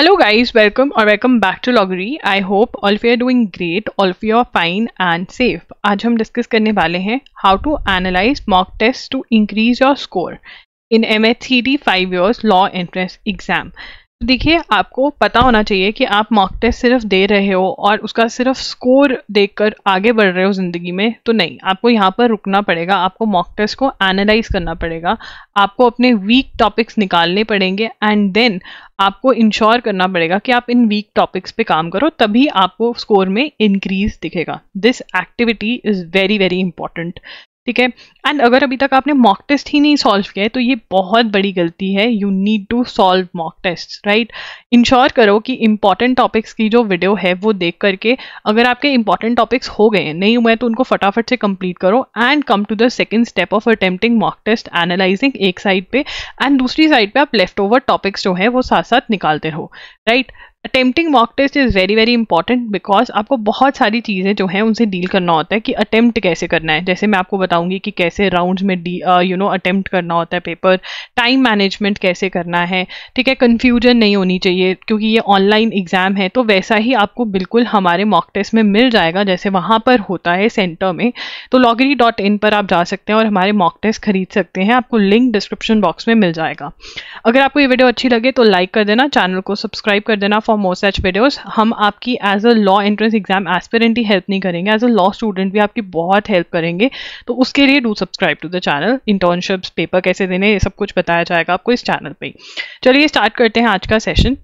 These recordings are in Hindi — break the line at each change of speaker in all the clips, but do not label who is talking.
Hello guys, welcome और welcome back to Loggery. I hope all of you are doing great, all of you are fine and safe. आज हम डिस्कस करने वाले हैं how to analyze mock tests to increase your score in MHCD 5 years law entrance exam. देखिए आपको पता होना चाहिए कि आप मॉक टेस्ट सिर्फ दे रहे हो और उसका सिर्फ स्कोर देखकर आगे बढ़ रहे हो ज़िंदगी में तो नहीं आपको यहाँ पर रुकना पड़ेगा आपको मॉक टेस्ट को एनालाइज करना पड़ेगा आपको अपने वीक टॉपिक्स निकालने पड़ेंगे एंड देन आपको इंश्योर करना पड़ेगा कि आप इन वीक टॉपिक्स पे काम करो तभी आपको स्कोर में इंक्रीज दिखेगा this activity is very very important ठीक है एंड अगर अभी तक आपने मॉक टेस्ट ही नहीं सॉल्व किया है तो ये बहुत बड़ी गलती है you need to solve mock test right ensure करो कि इंपॉर्टेंट टॉपिक्स की जो वीडियो है वो देख करके अगर आपके इंपॉर्टेंट टॉपिक्स हो गए हैं नहीं हुए तो उनको फटाफट से कंप्लीट करो and come to the second step of attempting mock test analysing एक साइड पे एंड दूसरी साइड पे आप लेफ्ट ओवर टॉपिक्स जो है वो साथ साथ निकालते रहो right right? Attempting mock test is very very important because आपको बहुत सारी चीज़ें जो हैं उनसे डील करना होता है कि अटैम्प्ट कैसे करना है जैसे मैं आपको बताऊंगी कि कैसे राउंड्स में डी यू नो अटैम्प्ट करना होता है पेपर टाइम मैनेजमेंट कैसे करना है ठीक है कन्फ्यूजन नहीं होनी चाहिए क्योंकि ये ऑनलाइन एग्ज़ाम है तो वैसा ही आपको बिल्कुल हमारे मॉक टेस्ट में मिल जाएगा जैसे वहाँ पर होता है सेंटर में तो लॉगरी डॉट इन पर आप जा सकते हैं और हमारे मॉक टेस्ट खरीद सकते हैं आपको लिंक डिस्क्रिप्शन बॉक्स में मिल जाएगा अगर आपको ये वीडियो अच्छी लगे तो लाइक कर देना चैनल को सब्सक्राइब कर देना फॉर मोर सच वीडियोज हम आपकी as a law entrance exam aspirant ही हेल्प नहीं करेंगे एज अ लॉ स्टूडेंट भी आपकी बहुत हेल्प करेंगे तो उसके लिए do subscribe to the channel internships paper कैसे देने ये सब कुछ बताया जाएगा आपको इस चैनल पर चलिए स्टार्ट करते हैं आज का सेशन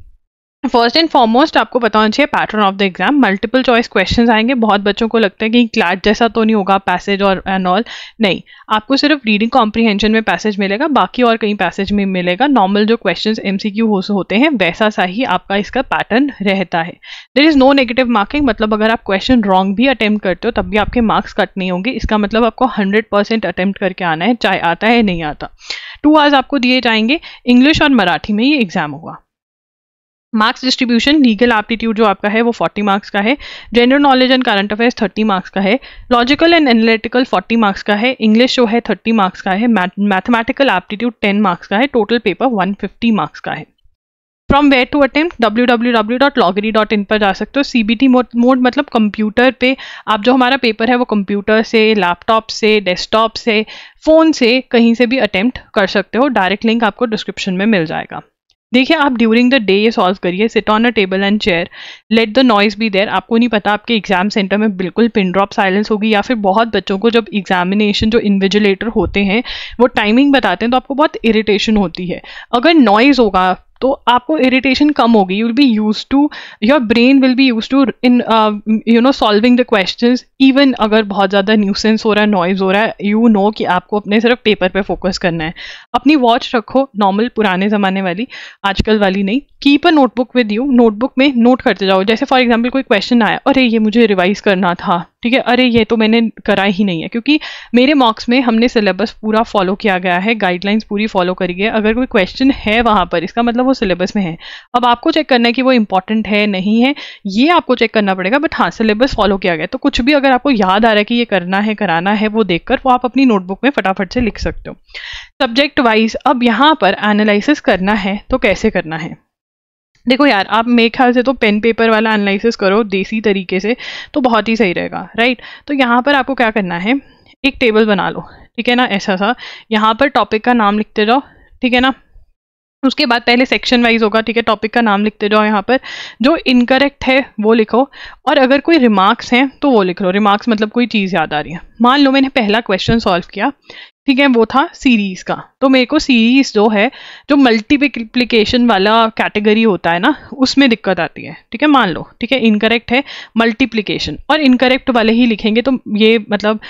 फर्स्ट एंड फॉरमोस्ट आपको पता होना चाहिए pattern of the exam multiple choice questions आएंगे बहुत बच्चों को लगता है कि क्लैट जैसा तो नहीं होगा पैसेज और एंड ऑल नहीं आपको सिर्फ रीडिंग कॉम्प्रीहेंशन में पैसेज मिलेगा बाकी और कहीं पैसेज में मिलेगा नॉर्मल जो क्वेश्चन एम सी होते हैं वैसा सा ही आपका इसका पैटर्न रहता है there is no negative marking मतलब अगर आप क्वेश्चन रॉन्ग भी अटैम्प्ट करते हो तब भी आपके मार्क्स कट नहीं होंगे इसका मतलब आपको हंड्रेड परसेंट अटैम्प्ट करके आना है चाहे आता है नहीं आता टू आवर्स आपको दिए जाएंगे इंग्लिश और मराठी में ये एग्जाम होगा मार्क्स डिस्ट्रीब्यूशन लीगल एप्टीट्यूड जो आपका है वो 40 मार्क्स का है general knowledge and current affairs 30 marks का है लॉजिकल एंड एनालिटिकल 40 मार्क्स का है इंग्लिश जो है 30 मार्क्स का है मैथमेटिकल एप्टीट्यूड 10 मार्क्स का है टोटल पेपर 150 मार्क्स का है from where to attempt W W W dot logary dot in पर जा सकते हो सी बी टी मोड मतलब कंप्यूटर पे आप जो हमारा पेपर है वो कंप्यूटर से लैपटॉप से डेस्कटॉप से फ़ोन से कहीं से भी अटैम्प्ट कर सकते हो डायरेक्ट लिंक आपको डिस्क्रिप्शन में मिल जाएगा देखिए आप ड्यूरिंग द डे ये सॉल्व करिए sit on a table and chair let the noise भी देर आपको नहीं पता आपके एग्जाम सेंटर में बिल्कुल पिन ड्रॉप साइलेंस होगी या फिर बहुत बच्चों को जब एग्जामिनेशन जो इन्विजिलेटर होते हैं वो टाइमिंग बताते हैं तो आपको बहुत इरिटेशन होती है अगर नॉइज होगा तो आपको इरिटेशन कम होगी you will be used to your brain will be used to in you know solving the question even अगर बहुत ज़्यादा न्यूसेंस हो रहा है नॉइज़ हो रहा है यू नो कि आपको अपने सिर्फ पेपर पे फोकस करना है अपनी वॉच रखो नॉर्मल पुराने ज़माने वाली आजकल वाली नहीं keep a notebook with you notebook में नोट करते जाओ जैसे फॉर एग्जाम्पल कोई क्वेश्चन आया अरे ये मुझे रिवाइज करना था ठीक है अरे ये तो मैंने करा ही नहीं है क्योंकि मेरे मॉक्स में हमने सिलेबस पूरा फॉलो किया गया है गाइडलाइंस पूरी फॉलो करी है अगर कोई क्वेश्चन है वहाँ पर इसका मतलब वो सिलेबस में है अब आपको चेक करना है कि वो इंपॉर्टेंट है नहीं है ये आपको चेक करना पड़ेगा बट हाँ सिलेबस फॉलो किया गया तो कुछ भी अगर अगर आपको याद आ रहा है कि ये करना है कराना है वो देखकर वो आप अपनी नोटबुक में फटाफट से लिख सकते हो सब्जेक्ट वाइज अब यहाँ पर एनालिसिस करना है तो कैसे करना है देखो यार आप मेरे ख्याल से तो पेन पेपर वाला एनालिसिस करो देसी तरीके से तो बहुत ही सही रहेगा राइट तो यहाँ पर आपको क्या करना है एक टेबल बना लो ठीक है ना ऐसा सा यहाँ पर टॉपिक का नाम लिखते जाओ ठीक है ना उसके बाद पहले सेक्शन वाइज होगा ठीक है टॉपिक का नाम लिखते जाओ यहाँ पर जो इनकरेक्ट है वो लिखो और अगर कोई रिमार्क्स हैं तो वो लिख लो रिमार्क्स मतलब कोई चीज़ याद आ रही है मान लो मैंने पहला क्वेश्चन सॉल्व किया ठीक है वो था सीरीज का तो मेरे को सीरीज जो है जो मल्टीप्लिकेशन वाला कैटेगरी होता है ना उसमें दिक्कत आती है ठीक है मान लो ठीक है इनकरेक्ट है मल्टीप्लिकेशन और इनकरेक्ट वाले ही लिखेंगे तो ये मतलब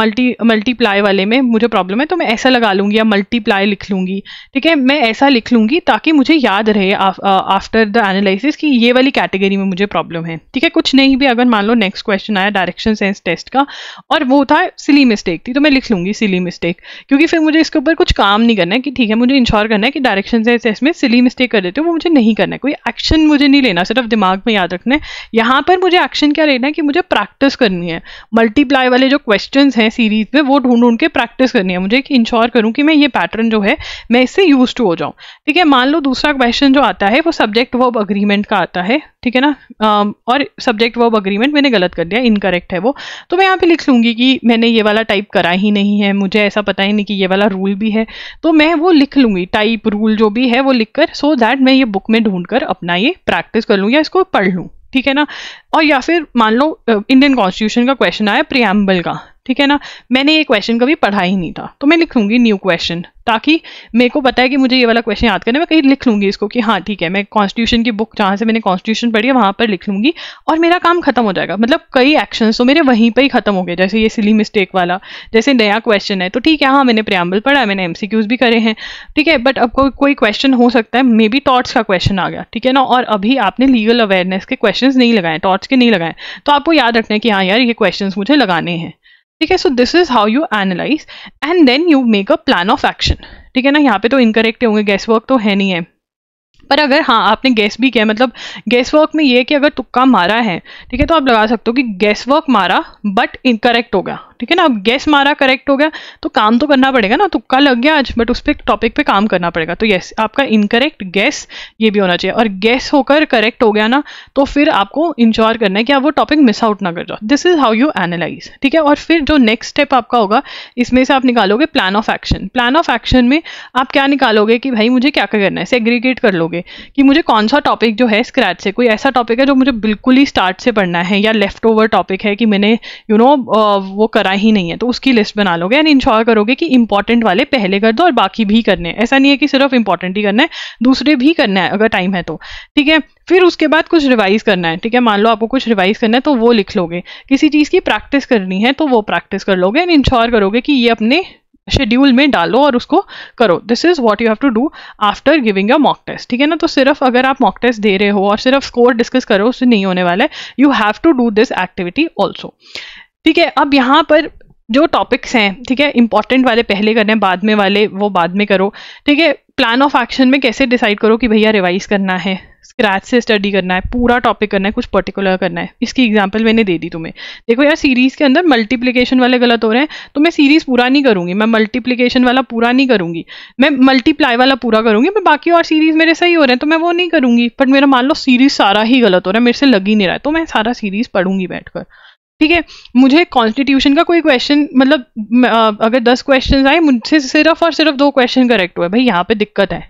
मल्टी मल्टीप्लाई वाले में मुझे प्रॉब्लम है तो मैं ऐसा लगा लूँगी या मल्टीप्लाई लिख लूँगी ठीक है मैं ऐसा लिख लूँगी ताकि मुझे याद रहे आफ्टर द एनालिसिस कि ये वाली कैटेगरी में मुझे प्रॉब्लम है ठीक है कुछ नहीं भी अगर मान लो नेक्स्ट क्वेश्चन आया डायरेक्शन सेंस टेस्ट का और वो था सिली मिस्टेक थी तो मैं लिख लूँगी सिली मिस्टेक क्योंकि फिर मुझे इसके ऊपर कुछ काम नहीं करना है कि ठीक है मुझे इंश्योर करना है कि डायरेक्शन से ऐसे इसमें सिली मिस्टेक कर देते हो वो मुझे नहीं करना है कोई एक्शन मुझे नहीं लेना सिर्फ दिमाग में याद रखना है यहाँ पर मुझे एक्शन क्या लेना है कि मुझे प्रैक्टिस करनी है मल्टीप्लाई वाले जो क्वेश्चन हैं सीरीज में वो ढूंढ ढूंढ के प्रैक्टिस करनी है मुझे इंश्योर करूँ कि मैं ये पैटर्न जो है मैं इससे यूज टू हो जाऊँ ठीक है मान लो दूसरा क्वेश्चन जो आता है वो सब्जेक्ट वर्ब अग्रीमेंट का आता है ठीक है ना और सब्जेक्ट वर्ब अग्रीमेंट मैंने गलत कर दिया इनकरेक्ट है वो तो मैं यहाँ पे लिख लूंगी कि मैंने ये वाला टाइप करा ही नहीं है मुझे मुझे ऐसा पता ही नहीं कि ये वाला रूल भी है तो मैं वो लिख लूँगी टाइप रूल जो भी है वो लिख कर सो so दैट मैं ये बुक में ढूंढ कर अपना ये प्रैक्टिस कर लूँ या इसको पढ़ लूँ ठीक है ना और या फिर मान लो इंडियन uh, कॉन्स्टिट्यूशन का क्वेश्चन आया प्रियम्बल का ठीक है ना मैंने ये क्वेश्चन कभी पढ़ा ही नहीं था तो मैं लिखूंगी न्यू क्वेश्चन ताकि मेरे को पता है कि मुझे ये वाला क्वेश्चन याद करना मैं कहीं लिख लूंगी इसको कि हाँ ठीक है मैं कॉन्स्टिट्यूशन की बुक जहाँ से मैंने कॉन्स्टिट्यूशन पढ़ी है वहाँ पर लिख लूंगी और मेरा काम खत्म हो जाएगा मतलब कई एक्शन तो मेरे वहीं पर ही खत्म हो गए जैसे ये सिली मिस्टेक वाला जैसे नया क्वेश्चन है तो ठीक है हाँ मैंने प्रयाम्बल पढ़ा मैंने एम भी करे हैं ठीक है बट अब कोई क्वेश्चन हो सकता है मे बी टॉट्स का क्वेश्चन आ गया ठीक है ना और अभी आपने लीगल अवेयरनेस के क्वेश्चन नहीं लगाए टॉर्ट्स के नहीं लगाए तो आपको याद रखना है कि हाँ यार ये क्वेश्चन मुझे लगाने हैं ठीक है so this is how you analyse and then you make a plan of action ठीक है ना यहाँ पे तो इनकरेक्ट होंगे गैस वर्क तो है नहीं है पर अगर हाँ आपने गैस भी किया मतलब गैस वर्क में ये है कि अगर तुक्का मारा है ठीक है तो आप लगा सकते हो कि गैस वर्क मारा बट इनकरेक्ट हो गया ठीक है ना अब गैस मारा करेक्ट हो गया तो काम तो करना पड़ेगा ना तुक्का तो लग गया आज बट उस पर टॉपिक पे काम करना पड़ेगा तो यस आपका इनकरेक्ट गैस ये भी होना चाहिए और गैस होकर करेक्ट हो गया ना तो फिर आपको इंश्योर करना है कि आप वो टॉपिक मिस आउट ना कर जाओ this is how you analyse ठीक है और फिर जो नेक्स्ट स्टेप आपका होगा इसमें से आप निकालोगे plan of action plan of action में आप क्या निकालोगे कि भाई मुझे क्या क्या करना है सेग्रीगेट कर लोगे कि मुझे कौन सा टॉपिक जो है स्क्रैच से कोई ऐसा टॉपिक है जो मुझे बिल्कुल ही स्टार्ट से पढ़ना है या लेफ्ट ओवर टॉपिक है कि मैंने यू you नो know, वो कर करा ही नहीं है तो उसकी लिस्ट बना लोगे एंड इंश्योर करोगे कि इंपॉर्टेंट वाले पहले कर दो और बाकी भी करने हैं ऐसा नहीं है कि सिर्फ इंपॉर्टेंट ही करना है दूसरे भी करना है अगर टाइम है तो ठीक है फिर उसके बाद कुछ रिवाइज करना है ठीक है मान लो आपको कुछ रिवाइज करना है तो वो लिख लोगे किसी चीज़ की प्रैक्टिस करनी है तो वो प्रैक्टिस कर लोगे एंड इंश्योर करोगे कि ये अपने शेड्यूल में डालो और उसको करो this is what you have to do after giving a mock test ठीक है ना तो सिर्फ अगर आप मॉक टेस्ट दे रहे हो और सिर्फ स्कोर डिस्कस करो उससे नहीं होने वाला है you have to do this activity also ठीक है अब यहाँ पर जो टॉपिक्स हैं ठीक है इंपॉर्टेंट वाले पहले करने बाद में वाले वो बाद में करो ठीक है प्लान ऑफ एक्शन में कैसे डिसाइड करो कि भैया रिवाइज करना है स्क्रैच से स्टडी करना है पूरा टॉपिक करना है कुछ पर्टिकुलर करना है इसकी एग्जाम्पल मैंने दे दी तुम्हें देखो यार सीरीज़ के अंदर मल्टीप्लिकेशन वाले गलत हो रहे हैं तो मैं सीरीज़ पूरा नहीं करूँगी मैं मल्टीप्लिकेशन वाला पूरा नहीं करूँगी मैं मल्टीप्लाई वाला पूरा करूँगी मैं बाकी और सीरीज़ मेरे सही हो रहे हैं तो मैं वो नहीं करूँगी बट मेरा मान लो सीरीज़ सारा ही गलत हो रहा है मेरे से लग ही नहीं रहा है तो मैं सारा सीरीज़ पढ़ूंगी बैठकर ठीक है मुझे कॉन्स्टिट्यूशन का कोई क्वेश्चन मतलब अगर दस क्वेश्चन आए मुझसे सिर्फ और सिर्फ दो क्वेश्चन करेक्ट हुए भाई यहाँ पे दिक्कत है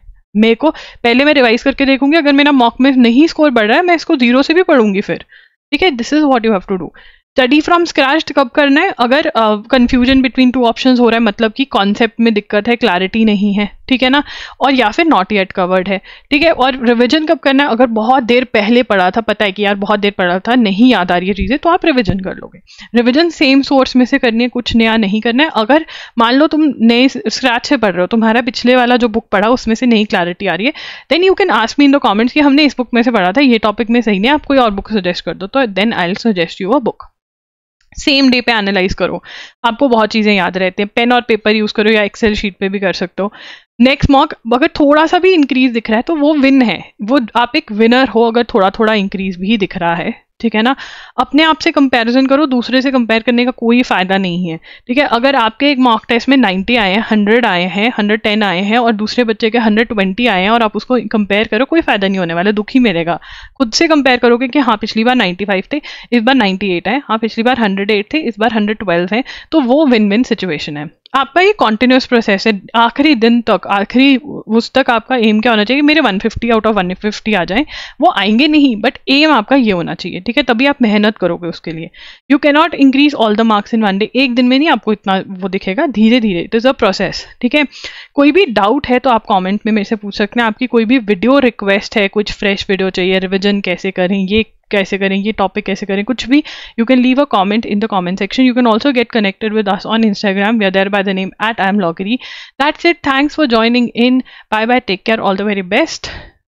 मेरे को पहले मैं रिवाइज करके देखूंगी अगर मेरा मॉक में नहीं स्कोर बढ़ रहा है मैं इसको जीरो से भी पढ़ूंगी फिर ठीक है this is what you have to do study from scratch कब करना है अगर कंफ्यूजन बिटवीन टू ऑप्शन हो रहा है मतलब कि कॉन्सेप्ट में दिक्कत है क्लैरिटी नहीं है ठीक है ना और या फिर नॉट येट कवर्ड है ठीक है और रिविजन कब करना है अगर बहुत देर पहले पढ़ा था पता है कि यार बहुत देर पढ़ा था नहीं याद आ रही है चीज़ें तो आप रिविजन कर लोगे रिविजन सेम सोर्स में से करनी है कुछ नया नहीं करना है अगर मान लो तुम नए स्क्रैच से पढ़ रहे हो तुम्हारा पिछले वाला जो बुक पढ़ा उसमें से नई क्लैरिटी आ रही है then you can ask me in the comments कि हमने इस बुक में से पढ़ा था ये टॉपिक में सही नहीं आप कोई और बुक सजेस्ट कर दो तो then I suggest you a book same day पे एनालाइज करो आपको बहुत चीज़ें याद रहती हैं पेन और पेपर यूज़ करो या एक्सेल शीट पे भी कर सकते हो नेक्स्ट मॉक अगर थोड़ा सा भी इंक्रीज दिख रहा है तो वो विन है वो आप एक विनर हो अगर थोड़ा थोड़ा इंक्रीज भी दिख रहा है ठीक है ना अपने आप से कंपैरिजन करो दूसरे से कंपेयर करने का कोई फ़ायदा नहीं है ठीक है अगर आपके एक मॉक टेस्ट में 90 आए हैं 100 आए हैं 110 आए हैं और दूसरे बच्चे के 120 आए हैं और आप उसको कंपेयर करो कोई फ़ायदा नहीं होने वाला दुखी मिलेगा खुद से कंपेयर करोगे कि हाँ पिछली बार नाइन्टी थे इस बार एट है हाँ पिछली बार हंड्रेड थे इस बार हंड्रेड है तो वो विन विन सिचुएशन है आपका ये कॉन्टिन्यूस प्रोसेस है आखिरी दिन तक आखिरी उस तक आपका एम क्या होना चाहिए मेरे 150 आउट ऑफ 150 आ जाए वो आएंगे नहीं बट एम आपका ये होना चाहिए ठीक है तभी आप मेहनत करोगे उसके लिए you not increase all the marks in one day एक दिन में नहीं आपको इतना वो दिखेगा धीरे धीरे इट इज़ अ प्रोसेस ठीक है कोई भी डाउट है तो आप कॉमेंट में मेरे से पूछ सकते हैं आपकी कोई भी वीडियो रिक्वेस्ट है कुछ फ्रेश वीडियो चाहिए रिविजन कैसे करें ये कैसे करें ये टॉपिक कैसे करें कुछ भी you can leave a comment in the comment section you can also get connected with us on Instagram we are there by the name at I am logary that's it thanks for joining in bye bye take care all the very best